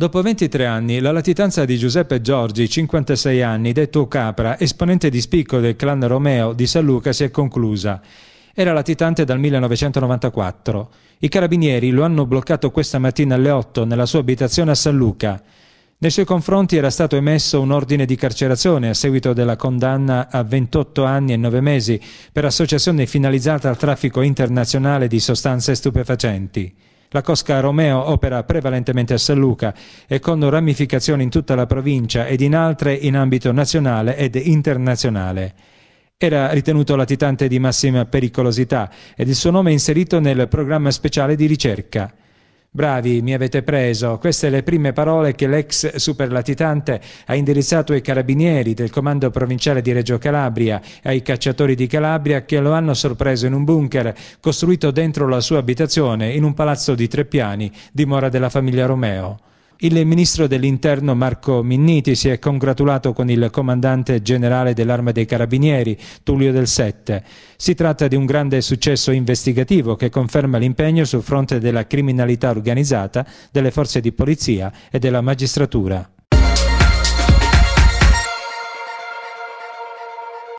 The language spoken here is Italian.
Dopo 23 anni, la latitanza di Giuseppe Giorgi, 56 anni, detto Capra, esponente di spicco del clan Romeo di San Luca, si è conclusa. Era latitante dal 1994. I carabinieri lo hanno bloccato questa mattina alle 8 nella sua abitazione a San Luca. Nei suoi confronti era stato emesso un ordine di carcerazione a seguito della condanna a 28 anni e 9 mesi per associazione finalizzata al traffico internazionale di sostanze stupefacenti. La Cosca Romeo opera prevalentemente a San Luca e con ramificazioni in tutta la provincia ed in altre in ambito nazionale ed internazionale. Era ritenuto latitante di massima pericolosità ed il suo nome è inserito nel programma speciale di ricerca. Bravi, mi avete preso. Queste le prime parole che l'ex superlatitante ha indirizzato ai carabinieri del comando provinciale di Reggio Calabria e ai cacciatori di Calabria che lo hanno sorpreso in un bunker costruito dentro la sua abitazione in un palazzo di tre piani, dimora della famiglia Romeo. Il ministro dell'Interno Marco Minniti si è congratulato con il comandante generale dell'Arma dei Carabinieri, Tullio Del Sette. Si tratta di un grande successo investigativo che conferma l'impegno sul fronte della criminalità organizzata, delle forze di polizia e della magistratura.